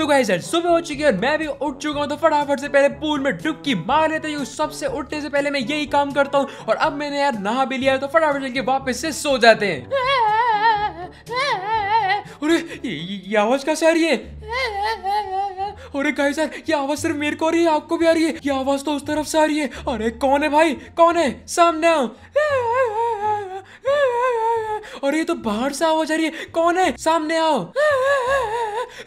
तो गाइस यार सुबह हो चुकी है और मैं भी उठ चुका हूँ तो फटाफट से पहले पूल में डुबकी मार लेते हैं सबसे उठने से पहले मैं यही काम करता हूँ और अब मैंने यार नहा भी लिया तो फटाफट चल के वापिस से सो जाते हैं अरे ये आवाज कैसे आ रही है अरे कहे सर ये आवाज सिर्फ मेरे को आ रही है आपको भी आ रही है ये आवाज तो उस तरफ से आ रही है अरे कौन है भाई कौन है सामने आओ अरे ये तो बाहर से आवाज आ रही है कौन है सामने आओ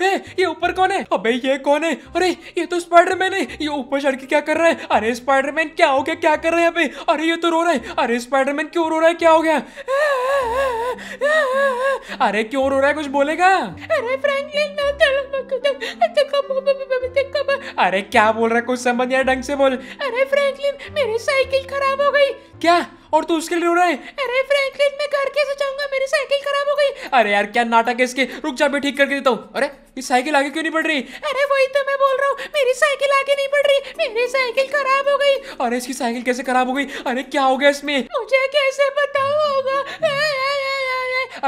ए, ये ऊपर कौन है अबे ये कौन है अरे ये तो स्पाइडरमैन है ये ऊपर चढ़ के क्या कर रहा है अरे स्पाइडरमैन क्या हो गया क्या कर रहे हैं अभी अरे ये तो रो रहा है अरे स्पाइडरमैन क्यों रो रहा है क्या हो गया अरे क्यों रो रहा है कुछ बोलेगा अरे फ्रैंकलिन तो अरे क्या बोल रहा है कुछ समझ नहीं ढंग से बोल अरे फ्रैंकलिन मेरी साइकिल खराब हो गई क्या और तू उसके लिए रो रहा है अरे फ्रैंकलिन मेरी साइकिल खराब हो गई अरे यार क्या नाटक है इसके रुक जा मैं ठीक करके देता हूँ अरे ये साइकिल आगे क्यों नहीं बढ़ रही अरे वही तो मैं बोल रहा हूँ मेरी साइकिल आगे नहीं बढ़ रही मेरी साइकिल खराब हो गई अरे इसकी साइकिल कैसे खराब हो गई अरे क्या हो गया इसमें मुझे कैसे पता होगा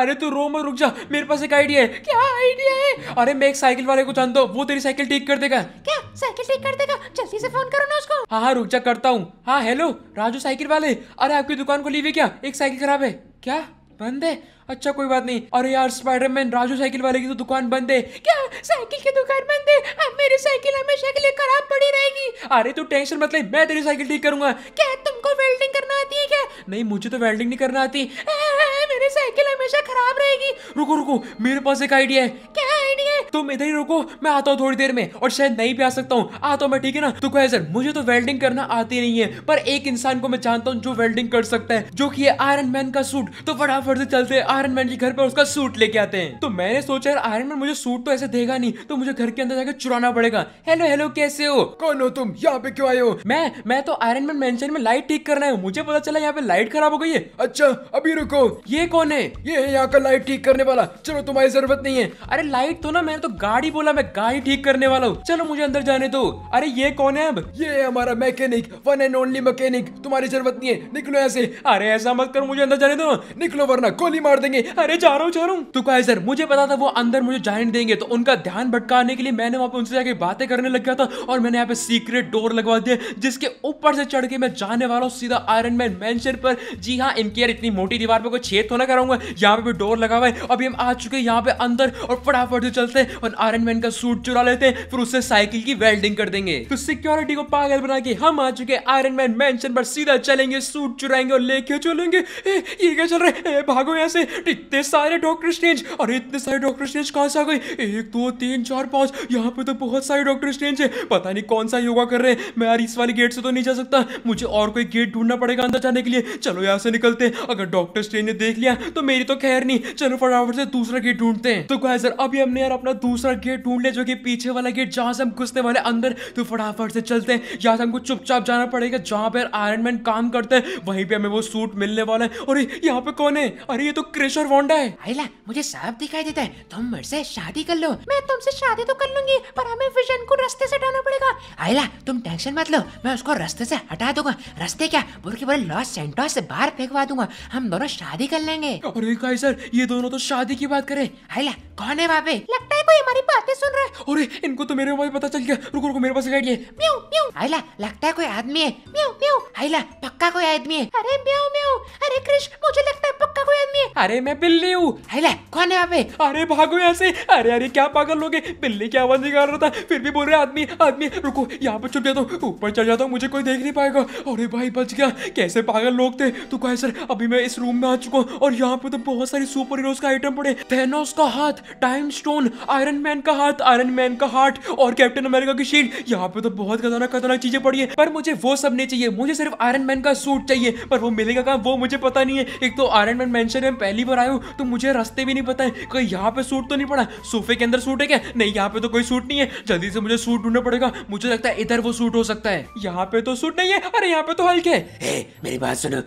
अरे तू रो मत रुक जा मेरे पास एक आइडिया है क्या आइडिया है अरे मैं एक साइकिल वाले को जानता हूँ वो तेरी साइकिल ठीक कर देगा क्या साइकिल ठीक कर देगा जल्दी से फोन करो ना उसको हाँ हाँ रुक जा करता हूँ हाँ हेलो राजू साइकिल वाले अरे आपकी दुकान को ली हुई क्या एक साइकिल खराब है क्या बंद है अच्छा कोई बात नहीं अरे यार स्पाइडरमैन राजू साइकिल वाले की तो दुकान बंद है क्या साइकिल की दुकान बंद है अब मेरी साइकिल हमेशा के लिए खराब पड़ी रहेगी अरे तू टेंशन मत ले मैं तेरी साइकिल ठीक करूंगा क्या तुमको वेल्डिंग करना आती है क्या नहीं मुझे तो वेल्डिंग नहीं करना आती मेरी साइकिल हमेशा खराब रहेगी रुको रुको मेरे पास एक आइडिया है क्या आइडिया है तुम इधर ही रुको मैं आता हूँ थोड़ी देर में और शायद नहीं भी आ सकता हूँ आता हूँ मैं ठीक है ना तो कहे सर मुझे तो वेल्डिंग करना आती नहीं है पर एक इंसान को मैं जानता हूँ जो वेल्डिंग कर सकता है जो की आयरन मैन का सूट तो फटाफट से चलते आयरन मैन के घर पर उसका सूट लेके आते हैं तो मैंने सोचा यार आयरन मैन मुझे सूट तो ऐसे देगा नहीं तो मुझे घर के अंदर जाकर चुराना पड़ेगा हेलो हेलो कैसे हो कौन हो तुम यहाँ पे क्यों आए हो मैं मैं तो आयरन मैन मेंशन में लाइट ठीक करना है मुझे पता चला यहाँ पे लाइट खराब हो गई है अच्छा अभी रुको ये कौन है ये है यहाँ का लाइट ठीक करने वाला चलो तुम्हारी जरूरत नहीं है अरे लाइट तो ना मैंने तो गाड़ी बोला मैं गाड़ी ठीक करने वाला हूँ चलो मुझे अंदर जाने दो अरे ये कौन है अब ये है हमारा mechanic one and only mechanic तुम्हारी जरूरत नहीं है निकलो ऐसे अरे ऐसा मत करो मुझे अंदर जाने दो निकलो वरना गोली मार देंगे अरे जा रहा हूँ जा रहा हूँ तो कहा सर मुझे पता था वो अंदर मुझे जाने देंगे तो उनका ध्यान भटकाने के लिए मैंने वहाँ पे उनसे जाके बातें करने लग गया था और मैंने यहाँ पे सीक्रेट डोर लगवा दिया जिसके ऊपर से चढ़ के मैं जाने वाला हूँ सीधा आयरन मैन मैं पर जी हाँ इनकी यार इतनी मोटी दीवार पे कोई छेद होना तो मैं कराऊंगा यहाँ पे भी डोर लगा हुआ है अभी हम आ चुके हैं यहाँ पे अंदर और फटाफट से चलते हैं और आयरन मैन का सूट चुरा लेते हैं फिर उससे साइकिल की वेल्डिंग कर देंगे तो सिक्योरिटी को पागल बना के हम आ चुके हैं आयरन मैन मैं पर सीधा चलेंगे सूट चुराएंगे और लेके चलेंगे ये क्या चल रहे हैं भागो यहाँ से इतने सारे डॉक्टर स्टेंज और इतने सारे डॉक्टर स्टेंज कहाँ से आ गए एक दो तीन चार पाँच यहाँ पे तो बहुत सारे डॉक्टर स्टेंज है पता नहीं कौन सा योगा कर रहे हैं मैं यार इस वाले गेट से तो नहीं जा सकता मुझे और कोई गेट ढूंढना पड़ेगा अंदर जाने के लिए चलो यहाँ से निकलते हैं अगर डॉक्टर स्टेंज ने देख लिया हैं तो मेरी तो खैर नहीं चलो फटाफट से दूसरा गेट ढूंढते हैं तो क्या सर अभी हमने यार अपना दूसरा गेट ढूंढ लिया जो की पीछे वाला गेट जहाँ से हम घुसने वाले अंदर तो फटाफट से चलते हैं यहाँ से हमको चुपचाप जाना पड़ेगा जहाँ पे आयरन मैन काम करते हैं वहीं पे हमें वो सूट मिलने वाला है और यहाँ पे कौन है अरे ये तो क्रेशर और वोंडा है आइला मुझे साफ दिखाई देता है तुम मुझसे शादी कर लो मैं तुमसे शादी तो कर लूंगी पर हमें विजन को रास्ते से हटाना पड़ेगा आइला तुम टेंशन मत लो मैं उसको रास्ते से हटा दूंगा रास्ते क्या बोल के बोले लॉस सेंटोस से बाहर फेंकवा दूंगा हम दोनों शादी कर लेंगे करेंगे अरे काई सर ये दोनों तो शादी की बात करे हैला कौन है वहाँ पे लगता है कोई हमारी बातें सुन रहा है अरे इनको तो मेरे मोबाइल पता चल गया रुको रुको मेरे पास गाइड ये म्यू म्यू हैला लगता है कोई आदमी है म्यू म्यू हैला पक्का कोई आदमी है अरे म्यू म्यू अरे कृष्ण मुझे लगता है पक्का कोई अरे मैं बिल्ली हूँ कौन है अबे अरे भागो यहाँ से अरे अरे क्या पागल लोगे बिल्ली की आवाज निकाल रहा था फिर भी बोल रहे आदमी आदमी रुको यहाँ पर छुप जाता हूँ ऊपर चढ़ जाता हूँ मुझे कोई देख नहीं पाएगा अरे भाई बच गया कैसे पागल लोग थे तो कहे सर अभी मैं इस रूम में आ चुका हूँ और यहाँ पे तो बहुत सारी सुपर हीरोज का आइटम पड़े थेनोस का हाथ टाइम स्टोन आयरन मैन का हाथ आयरन मैन का हार्ट और कैप्टन अमेरिका की शील्ड यहाँ पे तो बहुत खतरनाक खतरनाक चीजें पड़ी है पर मुझे वो सब नहीं चाहिए मुझे सिर्फ आयरन मैन का सूट चाहिए पर वो मिलेगा कहाँ वो मुझे पता नहीं है एक तो आयरन मैन मेंशन पहली बार आया हूँ तो मुझे रास्ते भी नहीं पता है कहीं यहाँ पे सूट तो नहीं पड़ा सोफे के अंदर सूट है क्या नहीं यहाँ पे तो कोई सूट नहीं है जल्दी से मुझे सूट ढूंढना पड़ेगा मुझे लगता है इधर वो सूट हो सकता है यहाँ पे तो सूट नहीं है अरे यहाँ पे तो हल्के मेरी बात सुनो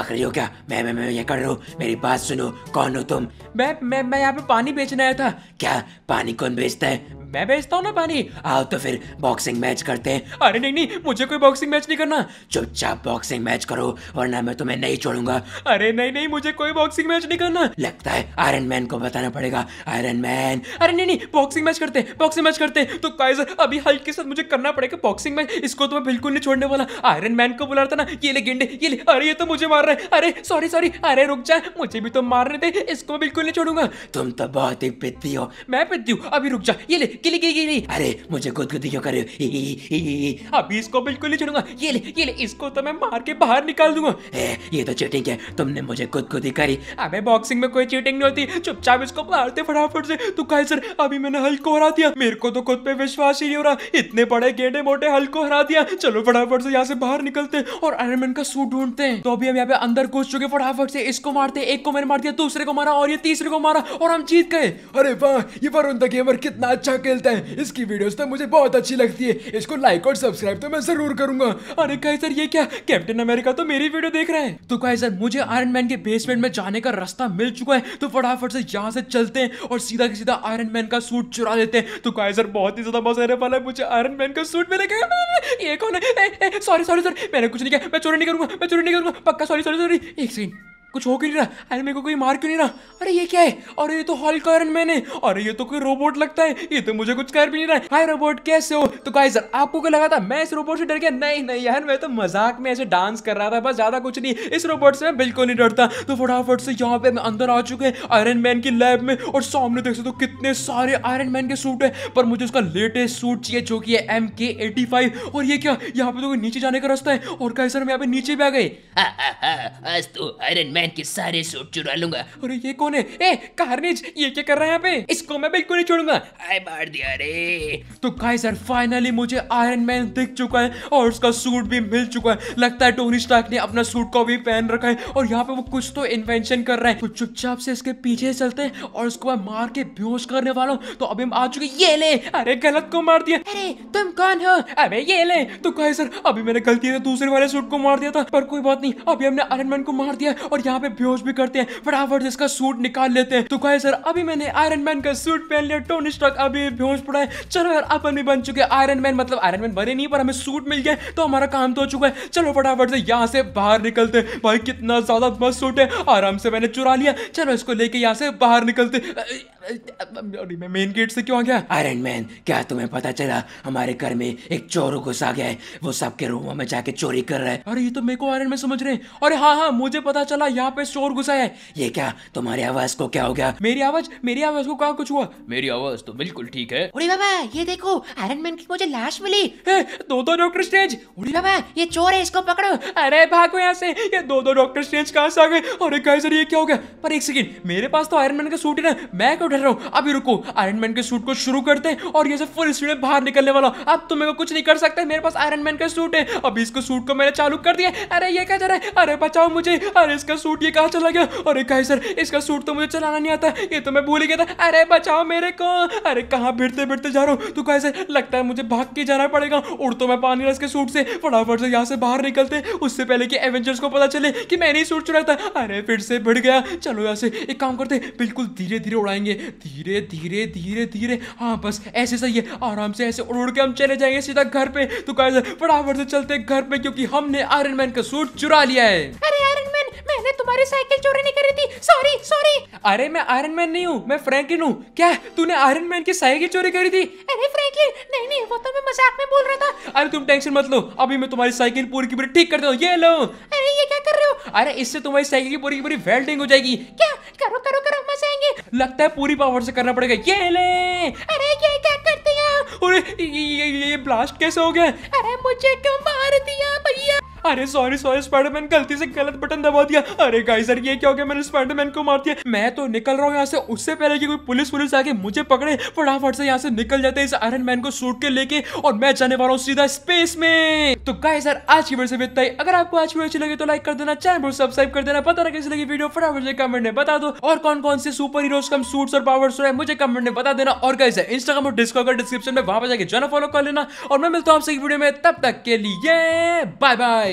बकरी हो क्या मैं मैं मैं ये कर रहा हूँ मेरी बात सुनो कौन हो तुम मैं मैं मैं यहाँ पे पानी बेचने आया था क्या पानी कौन बेचता है मैं भेजता हूँ ना पानी आओ तो फिर बॉक्सिंग मैच करते हैं अरे नहीं नहीं मुझे कोई बॉक्सिंग मैच नहीं करना चुपचाप बॉक्सिंग मैच करो वरना मैं तुम्हें नहीं छोड़ूंगा अरे नहीं नहीं मुझे कोई बॉक्सिंग मैच नहीं करना लगता है आयरन मैन को बताना पड़ेगा आयरन मैन अरे नहीं नहीं बॉक्सिंग मैच करते बॉक्सिंग मैच करते तो काइजर अभी हल्क के साथ मुझे करना पड़ेगा बॉक्सिंग मैच इसको तो मैं बिल्कुल नहीं छोड़ने वाला आयरन मैन को बुला रहा था ना ये ले गेंडे ये ले अरे ये तो मुझे मार रहा है अरे सॉरी सॉरी अरे रुक जाए मुझे भी तो मार रहे थे इसको बिल्कुल नहीं छोड़ूंगा तुम तो बहुत ही पिद्दी हो मैं पिद्दी हूँ अभी रुक जा ये ले गिली गिली गिली अरे मुझे गुदगुदी क्यों कर रहे हो अभी इसको बिल्कुल नहीं छोड़ूंगा ये ले ये ले इसको तो मैं मार के बाहर निकाल दूंगा ए, ये तो चीटिंग है तुमने मुझे गुदगुदी करी अबे बॉक्सिंग में कोई चीटिंग नहीं होती चुपचाप इसको मारते फटाफट से तो कहे सर अभी मैंने हल्क को हरा दिया मेरे को तो खुद पे विश्वास ही नहीं हो रहा इतने बड़े गेंडे मोटे हल्क को हरा दिया चलो फटाफट से यहाँ से बाहर निकलते और आयरन का सूट ढूंढते हैं तो अभी हम यहाँ पे अंदर घुस चुके फटाफट से इसको मारते एक को मैंने मार दिया दूसरे को मारा और ये तीसरे को मारा और हम जीत गए अरे वाह ये वरुण द गेमर कितना अच्छा खेलता है इसकी वीडियोस तो मुझे बहुत अच्छी लगती है इसको लाइक और सब्सक्राइब तो मैं जरूर करूंगा अरे कहीं सर ये क्या कैप्टन अमेरिका तो मेरी वीडियो देख रहा है तो कहीं सर मुझे आयरन मैन के बेसमेंट में जाने का रास्ता मिल चुका है तो फटाफट से यहाँ से चलते हैं और सीधा सीधा आयरन मैन का सूट चुरा लेते हैं तो कहीं सर बहुत ही ज्यादा मजा आने वाला है मुझे आयरन मैन का सूट मिलेगा ये कौन है सॉरी सॉरी सर मैंने कुछ नहीं किया मैं चोरी नहीं करूंगा मैं चोरी नहीं करूंगा पक्का सॉरी सॉरी सॉरी एक सेकंड कुछ हो क्यों नहीं रहा अरे मेरे को कोई मार क्यों नहीं रहा अरे ये क्या है अरे ये तो हॉल का मैंने अरे ये तो कोई रोबोट लगता है ये तो मुझे कुछ कर भी नहीं रहा है हाय रोबोट कैसे हो तो गाइस सर आपको क्या लगा था मैं इस रोबोट से डर गया नहीं नहीं यार मैं तो मजाक में ऐसे डांस कर रहा था बस ज्यादा कुछ नहीं इस रोबोट से मैं बिल्कुल नहीं डरता तो फटाफट से यहाँ पे अंदर आ चुके हैं आयरन मैन की लैब में और सामने देख सकते कितने सारे आयरन मैन के सूट है पर मुझे उसका लेटेस्ट सूट चाहिए जो की एम के और ये क्या यहाँ पे तो नीचे जाने का रास्ता है और गाइस सर हम यहाँ पे नीचे भी आ गए आयरन मैन शायद के सारे सूट चुरा लूंगा और ये कौन है ए कार्निज ये क्या कर रहा है यहाँ पे इसको मैं बिल्कुल नहीं छोड़ूंगा आई मार दिया रे तो गाइस यार फाइनली मुझे आयरन मैन दिख चुका है और उसका सूट भी मिल चुका है लगता है टोनी स्टार्क ने अपना सूट को भी पहन रखा है और यहाँ पे वो कुछ तो इन्वेंशन कर रहा है तो चुपचाप से इसके पीछे चलते हैं और उसको मैं मार के बेहोश करने वाला हूँ तो अभी हम आ चुके ये ले अरे गलत को मार दिया अरे तुम कौन हो अरे ये ले तो कहे सर अभी मैंने गलती से दूसरे वाले सूट को मार दिया था पर कोई बात नहीं अभी हमने आयरन मैन को मार दिया और यहाँ पे बेहोश भी करते हैं फटाफट इसका सूट निकाल लेते हैं तो कहे सर अभी मैंने आयरन मैन का सूट पहन लिया टोनी स्टॉक अभी बेहोश पड़ा है चलो यार अपन भी बन चुके आयरन मैन मतलब आयरन मैन बने नहीं पर हमें सूट मिल गया तो हमारा काम तो हो चुका है चलो फटाफट से यहाँ से बाहर निकलते भाई कितना ज्यादा मस्त सूट है आराम से मैंने चुरा लिया चलो इसको लेके यहाँ से बाहर निकलते मैं मेन गेट से क्यों आ गया आयरन मैन क्या तुम्हें पता चला हमारे घर में एक चोर घुस आ गया है वो सबके रूमों में जाके चोरी कर रहा है अरे ये तो मेरे को आयरन मैन समझ रहे हैं अरे हाँ हाँ मुझे पता चला यहाँ पे शोर घुसा है ये क्या तुम्हारी आवाज को क्या हो गया मेरी आवाज मेरी आवाज को क्या कुछ हुआ मेरी आवाज तो बिल्कुल ठीक है उड़ी बाबा ये देखो आयरन मैन की मुझे लाश मिली दो दो डॉक्टर स्ट्रेंज उड़ी बाबा ये चोर है इसको पकड़ो अरे भागो यहाँ से ये दो दो डॉक्टर स्ट्रेंज कहाँ से आ गए अरे कैसे ये क्या हो गया पर एक सेकंड मेरे पास तो आयरन मैन का सूट है ना मैं क्यों डर रहा हूँ अभी रुको आयरन मैन के सूट को शुरू करते हैं और ये सब फुल स्पीड में बाहर निकलने वाला अब तुम मेरे को कुछ नहीं कर सकते मेरे पास आयरन मैन का सूट है अभी इसको सूट को मैंने चालू कर दिया अरे ये क्या जा रहा है अरे बचाओ मुझे अरे इसका सूट ये कहाँ चला गया अरे कहीं सर इसका सूट तो मुझे चलाना नहीं आता ये तो मैं भूल गया था अरे बचाओ मेरे को अरे कहाँ भिड़ते भिड़ते जा रहा हूँ तो कहीं सर लगता है मुझे भाग के जाना पड़ेगा उड़ तो मैं पानी रस के सूट से फटाफट से यहाँ से बाहर निकलते उससे पहले कि एवेंजर्स को पता चले कि मैंने ही सूट चुराया था अरे फिर से भिड़ गया चलो यहाँ से एक काम करते बिल्कुल धीरे धीरे उड़ाएंगे धीरे धीरे धीरे धीरे हाँ बस ऐसे सही है आराम से ऐसे उड़ के हम चले जाएंगे सीधा घर पे तो कहा फटाफट से चलते घर पे क्योंकि हमने आयरन मैन का सूट चुरा लिया है अरे मैंने तुम्हारी साइकिल चोरी नहीं करी थी सॉरी सॉरी अरे मैं आयरन मैन नहीं हूँ मैं फ्रैंकलिन हूँ क्या तूने आयरन मैन की साइकिल चोरी करी थी अरे फ्रैंकलिन नहीं नहीं वो तो मैं मजाक में बोल रहा था अरे तुम टेंशन मत लो अभी मैं तुम्हारी साइकिल पूरी की पूरी ठीक कर दूँ ये लो अरे ये क्या कर रहे हो अरे इससे तुम्हारी साइकिल की पूरी की पूरी वेल्डिंग हो जाएगी क्या करो करो करो मजा आएंगे लगता है पूरी पावर से करना पड़ेगा ये ले अरे ये क्या करती है अरे ये, ये ब्लास्ट कैसे हो गया अरे मुझे क्यों मार दिया अरे सॉरी सॉरी स्पाइडरमैन गलती से गलत बटन दबा दिया अरे गाई सर ये क्या हो गया मैंने स्पाइडरमैन को मार दिया मैं तो निकल रहा हूँ यहाँ से उससे पहले कि कोई पुलिस पुलिस आके मुझे पकड़े फटाफट से यहाँ से निकल जाते इस आयरन मैन को सूट के लेके और मैं जाने वाला हूँ सीधा स्पेस में तो गाई सर आज की वीडियो से बिता है अगर आपको आज की अच्छी लगे तो लाइक कर देना चैनल को सब्सक्राइब कर देना पता ना लगी वीडियो फटाफट से कमेंट में बता दो और कौन कौन से सुपर हीरोज कम और पावर्स है मुझे कमेंट में बता देना और गाई सर इंस्टाग्राम और डिस्कॉर्ड डिस्क्रिप्शन में वहां पर जाके जाना फॉलो कर लेना और मैं मिलता हूँ आपसे वीडियो में तब तक के लिए बाय बाय